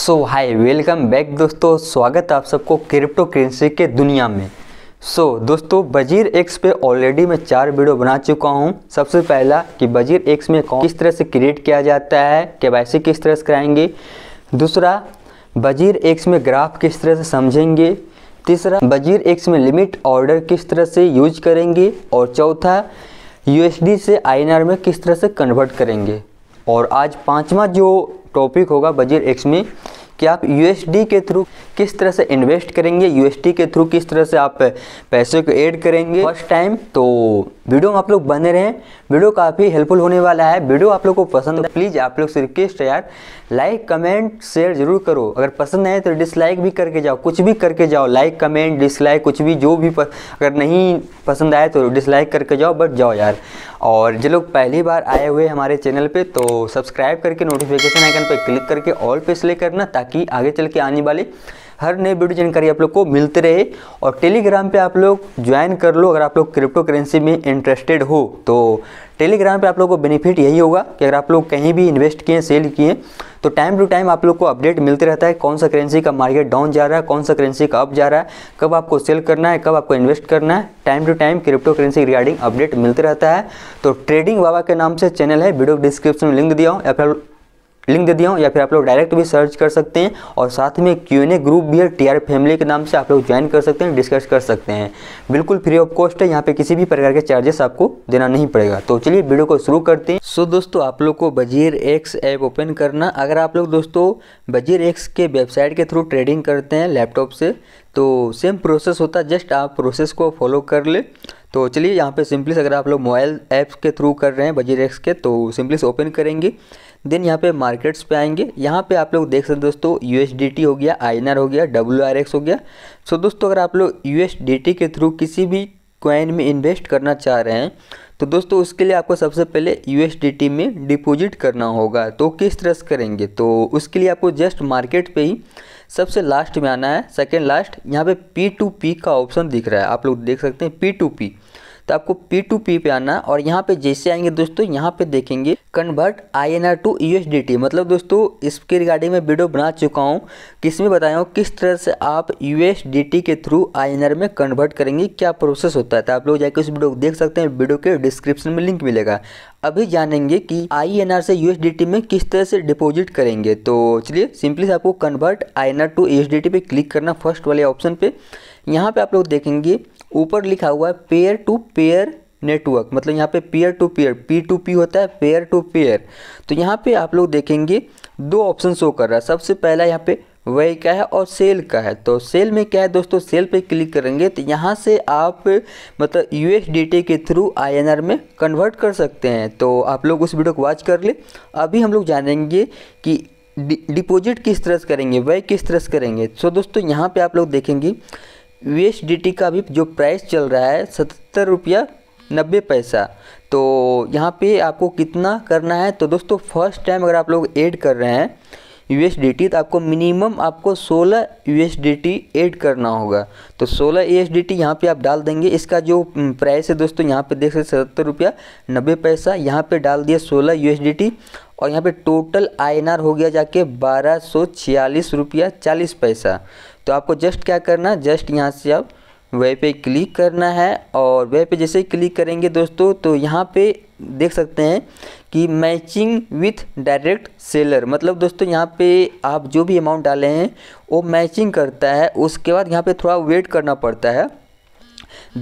सो hi welcome back दोस्तों स्वागत है आप सबको क्रिप्टो करेंसी के दुनिया में सो so, दोस्तों बजीर एक्स पे ऑलरेडी मैं चार वीडियो बना चुका हूँ सबसे पहला कि बजीर एक्स में किस तरह से क्रिएट किया जाता है के किस तरह से कराएंगे दूसरा बजीर एक्स में ग्राफ किस तरह से समझेंगे तीसरा बजीर एक्स में लिमिट ऑर्डर किस तरह से यूज करेंगे और चौथा यू से आई में किस तरह से कन्वर्ट करेंगे और आज पाँचवा जो टॉपिक होगा बजीर एक्स में e, कि आप यूएसडी के थ्रू किस तरह से इन्वेस्ट करेंगे यूएसडी के थ्रू किस तरह से आप पैसे को ऐड करेंगे फर्स्ट टाइम तो वीडियो में आप लोग बने रहें वीडियो काफ़ी हेल्पफुल होने वाला है वीडियो आप लोग को पसंद है प्लीज़ आप लोग से रिक्वेस्ट है यार लाइक कमेंट शेयर जरूर करो अगर पसंद है तो डिसलाइक भी करके जाओ कुछ भी करके जाओ लाइक कमेंट डिसलाइक कुछ भी जो भी पस... अगर नहीं पसंद आए तो डिसलाइक करके जाओ बट जाओ यार और जो लोग पहली बार आए हुए हमारे चैनल पर तो सब्सक्राइब करके नोटिफिकेशन आइकन पर क्लिक करके ऑल पे सेलेक्ट करना ताकि आगे चल के आने वाले हर नए वीडियो जानकारी आप लोग को मिलते रहे और टेलीग्राम पे आप लोग ज्वाइन कर लो अगर आप लोग क्रिप्टो करेंसी में इंटरेस्टेड हो तो टेलीग्राम पे आप लोग को बेनिफिट यही होगा कि अगर आप लोग कहीं भी इन्वेस्ट किए सेल किए तो टाइम टू टाइम आप लोग को अपडेट मिलते रहता है कौन सा करेंसी का मार्केट डाउन जा रहा है कौन सा करेंसी का अप जा रहा है कब आपको सेल करना है कब आपको इन्वेस्ट करना है time to time crypto currency regarding update मिलते रहता है तो ट्रेडिंग बाबा के नाम से चैनल है वीडियो डिस्क्रिप्शन में लिंक दिया हूँ लिंक दे दिया हूँ या फिर आप लोग डायरेक्ट भी सर्च कर सकते हैं और साथ में क्यू एन ए ग्रुप भी है टी आर फैमिली के नाम से आप लोग ज्वाइन कर सकते हैं डिस्कस कर सकते हैं बिल्कुल फ्री ऑफ कॉस्ट है यहाँ पे किसी भी प्रकार के चार्जेस आपको देना नहीं पड़ेगा तो चलिए वीडियो को शुरू करते हैं सो दोस्तों आप लोग को बजीर एक्स ऐप ओपन करना अगर आप लोग दोस्तों बजीर एक्स के वेबसाइट के थ्रू ट्रेडिंग करते हैं लैपटॉप से तो सेम प्रोसेस होता है जस्ट आप प्रोसेस को फॉलो कर ले तो चलिए यहाँ पे सिंपली अगर आप लोग मोबाइल ऐप्स के थ्रू कर रहे हैं बजीर एक्स के तो सिंपली ओपन करेंगे देन यहाँ पे मार्केट्स पे आएंगे यहाँ पे आप लोग देख सकते दोस्तों यू हो गया आई हो गया डब्ल्यू हो गया सो दोस्तों अगर आप लोग यू के थ्रू किसी भी क्वाइन में इन्वेस्ट करना चाह रहे हैं तो दोस्तों उसके लिए आपको सबसे पहले यू में डिपॉजिट करना होगा तो किस तरह से करेंगे तो उसके लिए आपको जस्ट मार्केट पे ही सबसे लास्ट में आना है सेकेंड लास्ट यहाँ पे पी टू पी का ऑप्शन दिख रहा है आप लोग देख सकते हैं पी टू पी तो आपको पी टू पी पे आना और यहाँ पे जैसे आएंगे दोस्तों यहाँ पे देखेंगे convert I N R to U S D T मतलब दोस्तों इसके रिगार्डिंग मैं वीडियो बना चुका हूँ किसमें बताया हूँ किस तरह से आप यू एस डी टी के थ्रू आई एन आर में कन्वर्ट करेंगे क्या प्रोसेस होता है तो आप लोग जाके उस वीडियो को देख सकते हैं वीडियो के डिस्क्रिप्शन में लिंक मिलेगा अभी जानेंगे कि आई एन आर से यू एस डी टी में किस तरह से डिपोजिट करेंगे तो चलिए सिंपली से आपको convert I N R to U S D T पे क्लिक करना फर्स्ट वाले ऑप्शन पे यहाँ पे आप लोग देखेंगे ऊपर लिखा हुआ है पेयर टू पेयर नेटवर्क मतलब यहाँ पे peer to peer P to P होता है पेयर टू पेयर तो यहाँ पे आप लोग देखेंगे दो ऑप्शन शो कर रहा है सबसे पहला यहाँ पे वही का है और सेल का है तो सेल में क्या है दोस्तों सेल पे क्लिक करेंगे तो यहाँ से आप मतलब यू के थ्रू आई में कन्वर्ट कर सकते हैं तो आप लोग उस वीडियो को वॉच कर ले अभी हम लोग जानेंगे कि डिपॉजिट किस तरह से करेंगे वह किस तरह से करेंगे सो तो दोस्तों यहाँ पे आप लोग देखेंगे वी का भी जो प्राइस चल रहा है सतहत्तर रुपया नब्बे पैसा तो यहाँ पे आपको कितना करना है तो दोस्तों फर्स्ट टाइम अगर आप लोग ऐड कर रहे हैं यू तो आपको मिनिमम आपको 16 यू ऐड करना होगा तो 16 यू एस यहाँ पर आप डाल देंगे इसका जो प्राइस है दोस्तों यहाँ पे देख सकते सतहत्तर रुपया नब्बे पैसा यहाँ पे डाल दिया 16 यू और यहाँ पे टोटल आई हो गया जाके बारह सौ छियालीस रुपया चालीस पैसा तो आपको जस्ट क्या करना है जस्ट यहाँ से आप वे पे क्लिक करना है और वे पे जैसे ही क्लिक करेंगे दोस्तों तो यहाँ पे देख सकते हैं कि मैचिंग विथ डायरेक्ट सेलर मतलब दोस्तों यहाँ पे आप जो भी अमाउंट डाले हैं वो मैचिंग करता है उसके बाद यहाँ पे थोड़ा वेट करना पड़ता है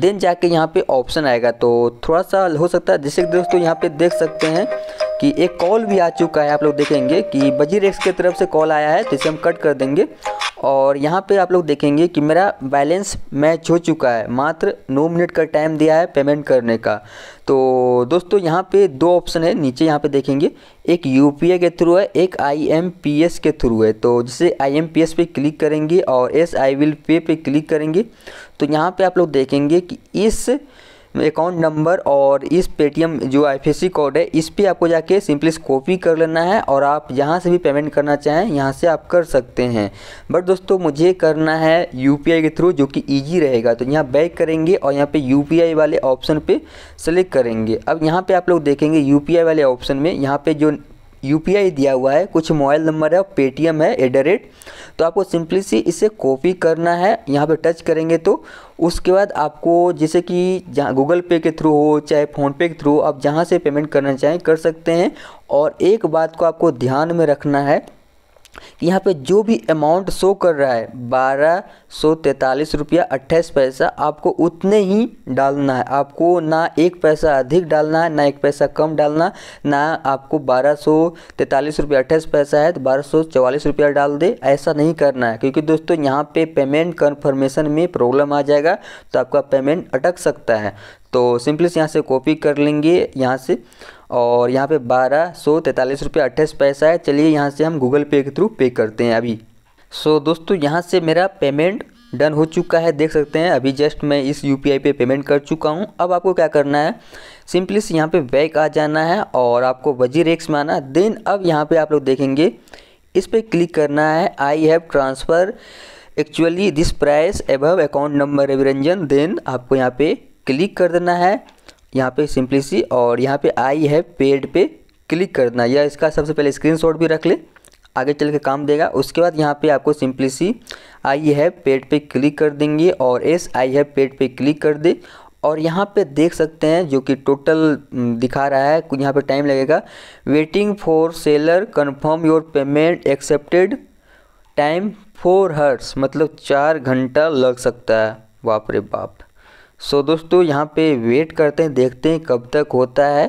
देन जाके यहाँ पे ऑप्शन आएगा तो थोड़ा सा हो सकता है जैसे दोस्तों यहाँ पे देख सकते हैं कि एक कॉल भी आ चुका है आप लोग देखेंगे कि बजीर एक्स की तरफ से कॉल आया है तो इसे हम कट कर देंगे और यहाँ पे आप लोग देखेंगे कि मेरा बैलेंस मैच हो चुका है मात्र नौ मिनट का टाइम दिया है पेमेंट करने का तो दोस्तों यहाँ पे दो ऑप्शन है नीचे यहाँ पे देखेंगे एक यू के थ्रू है एक आई के थ्रू है तो जैसे आई पे क्लिक करेंगे और एस आई विल पे पे क्लिक करेंगे तो यहाँ पे आप लोग देखेंगे कि इस अकाउंट नंबर और इस पेटीएम जो आई कोड है इस पर आपको जाके सिंपली कॉपी कर लेना है और आप यहाँ से भी पेमेंट करना चाहें यहाँ से आप कर सकते हैं बट दोस्तों मुझे करना है यू के थ्रू जो कि ईजी रहेगा तो यहाँ बैक करेंगे और यहाँ पे यू वाले ऑप्शन पर सेलेक्ट करेंगे अब यहाँ पर आप लोग देखेंगे यू वाले ऑप्शन में यहाँ पर जो यू दिया हुआ है कुछ मोबाइल नंबर है पेटीएम है एट द रेट तो आपको सिंपली सी इसे कॉपी करना है यहाँ पे टच करेंगे तो उसके बाद आपको जैसे कि जहाँ गूगल पे के थ्रू हो चाहे फ़ोनपे के थ्रू आप जहाँ से पेमेंट करना चाहें कर सकते हैं और एक बात को आपको ध्यान में रखना है यहाँ पे जो भी अमाउंट शो कर रहा है बारह सौ तैंतालीस रुपया अट्ठाईस पैसा आपको उतने ही डालना है आपको ना एक पैसा अधिक डालना है ना एक पैसा कम डालना ना आपको बारह सौ तैंतालीस रुपया अट्ठाईस पैसा है तो बारह सौ चवालीस रुपया डाल दे ऐसा नहीं करना है क्योंकि दोस्तों यहाँ पे पेमेंट कन्फर्मेशन में प्रॉब्लम आ जाएगा तो आपका पेमेंट अटक सकता है तो सिंपली यहाँ से कॉपी कर लेंगे यहाँ से और यहाँ पे बारह सौ तैंतालीस रुपये अट्ठाईस पैसा है चलिए यहाँ से हम गूगल पे के थ्रू पे करते हैं अभी सो so, दोस्तों यहाँ से मेरा पेमेंट डन हो चुका है देख सकते हैं अभी जस्ट मैं इस यू पे पेमेंट कर चुका हूँ अब आपको क्या करना है सिंपली से यहाँ पे बैक आ जाना है और आपको वजीर एक्स में आना देन अब यहाँ पे आप लोग देखेंगे इस पर क्लिक करना है I have transfer actually this price above account number Raviranjan then आपको यहाँ पे क्लिक कर देना है यहाँ पे सिंपली सी और यहाँ पे आई है पेड पे क्लिक करना या इसका सबसे पहले स्क्रीनशॉट भी रख ले आगे चल के काम देगा उसके बाद यहाँ पे आपको सिंपली सी आई है पेड पे क्लिक कर देंगे और एस आई है पेड पे क्लिक कर दे और यहाँ पे देख सकते हैं जो कि टोटल दिखा रहा है यहाँ पे टाइम लगेगा waiting for seller confirm your payment accepted time four hours मतलब चार घंटा लग सकता है बाप रे बाप सो दोस्तों यहाँ पे वेट करते हैं देखते हैं कब तक होता है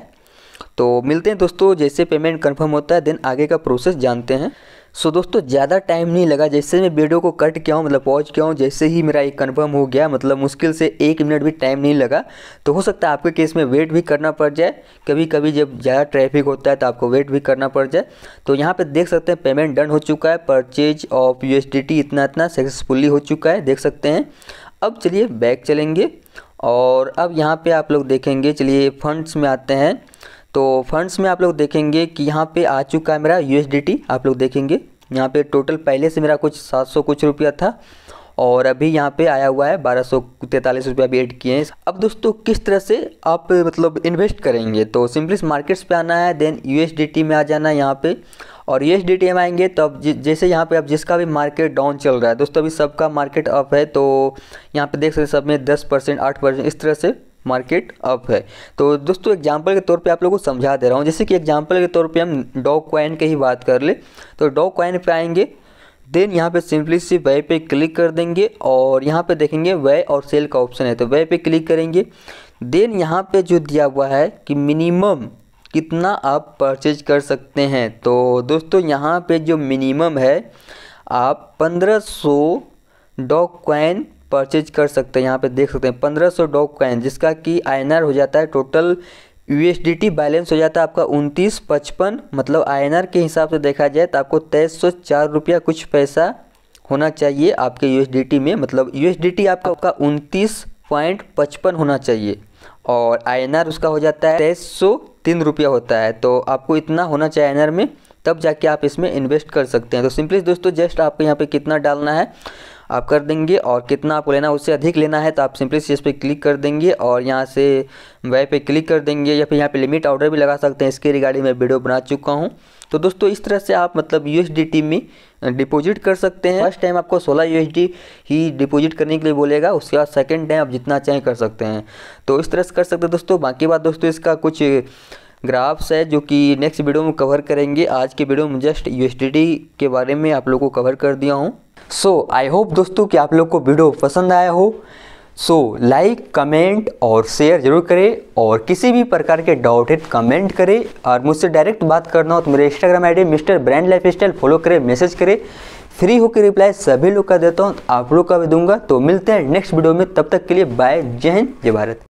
तो मिलते हैं दोस्तों जैसे पेमेंट कंफर्म होता है देन आगे का प्रोसेस जानते हैं सो so, दोस्तों ज़्यादा टाइम नहीं लगा जैसे मैं वीडियो को कट किया हूँ मतलब पहुँच किया हूँ जैसे ही मेरा एक कन्फर्म हो गया मतलब मुश्किल से एक मिनट भी टाइम नहीं लगा तो हो सकता है आपके केस में वेट भी करना पड़ जाए कभी कभी जब ज़्यादा ट्रैफिक होता है तो आपको वेट भी करना पड़ जाए तो यहाँ पर देख सकते हैं पेमेंट डन हो चुका है परचेज ऑफ यू इतना इतना सक्सेसफुली हो चुका है देख सकते हैं अब चलिए बैग चलेंगे और अब यहाँ पे आप लोग देखेंगे चलिए फंड्स में आते हैं तो फंड्स में आप लोग देखेंगे कि यहाँ पे आ चुका है मेरा यू आप लोग देखेंगे यहाँ पे टोटल पहले से मेरा कुछ सात सौ कुछ रुपया था और अभी यहाँ पे आया हुआ है बारह सौ तैंतालीस रुपया भी एड किए हैं अब दोस्तों किस तरह से आप मतलब इन्वेस्ट करेंगे तो सिंपली मार्केट्स पर आना है देन यू में आ जाना है यहाँ पर और ये डी टी आएंगे तो अब जैसे यहाँ पे अब जिसका भी मार्केट डाउन चल रहा है दोस्तों अभी सबका मार्केट अप है तो यहाँ पे देख सकते सब में दस परसेंट आठ परसेंट इस तरह से मार्केट अप है तो दोस्तों एग्जाम्पल के तौर पे आप लोगों को समझा दे रहा हूँ जैसे कि एग्जाम्पल के तौर पे हम डॉ क्वाइन की ही बात कर ले तो डॉ क्वाइन पर आएंगे देन यहाँ पे सिंपली सी वे पे क्लिक कर देंगे और यहाँ पे देखेंगे वे और सेल का ऑप्शन है तो वे पे क्लिक करेंगे देन यहाँ पे जो दिया हुआ है कि मिनिमम कितना आप परचेज कर सकते हैं तो दोस्तों यहाँ पे जो मिनिमम है आप पंद्रह सौ डॉग कॉइन परचेज कर सकते हैं यहाँ पे देख सकते हैं पंद्रह सौ डॉग कॉइन जिसका कि आई हो जाता है टोटल यूएसडीटी बैलेंस हो जाता है आपका उनतीस पचपन मतलब आईएनआर के हिसाब से देखा जाए तो आपको तेईस सौ चार रुपया कुछ पैसा होना चाहिए आपके यू में मतलब यू आपका आपका उनतीस पॉइंट पचपन होना चाहिए और आई उसका हो जाता है तेईस सौ तीन रुपया होता है तो आपको इतना होना चाहिए आई में तब जाके आप इसमें इन्वेस्ट कर सकते हैं तो सिंपली दोस्तों जस्ट आपको यहाँ पे कितना डालना है आप कर देंगे और कितना आपको लेना है उससे अधिक लेना है तो आप सिंपली सी इस पर क्लिक कर देंगे और यहाँ से वे पे क्लिक कर देंगे या फिर यहाँ पे लिमिट ऑर्डर भी लगा सकते हैं इसके रिगार्डिंग मैं वीडियो बना चुका हूँ तो दोस्तों इस तरह से आप मतलब यू में डिपॉजिट कर सकते हैं फर्स्ट टाइम आपको सोलह यू ही डिपॉजिट करने के लिए बोलेगा उसके बाद सेकेंड टाइम आप जितना चाहें कर सकते हैं तो इस तरह से कर सकते हैं दोस्तों बाकी बात दोस्तों इसका कुछ ग्राफ्स है जो कि नेक्स्ट वीडियो में कवर करेंगे आज के वीडियो में जस्ट यू के बारे में आप लोगों को कवर कर दिया हूँ सो आई होप दोस्तों कि आप लोग को वीडियो पसंद आया हो सो लाइक कमेंट और शेयर जरूर करें और किसी भी प्रकार के डाउट है कमेंट करें और मुझसे डायरेक्ट बात करना हो तो मेरे Instagram ID mister brand lifestyle follow करें मैसेज करें फ्री होकर रिप्लाई सभी लोग का देता हूँ आप लोग का भी दूंगा तो मिलते हैं नेक्स्ट वीडियो में तब तक के लिए बाय जय हिंद जय भारत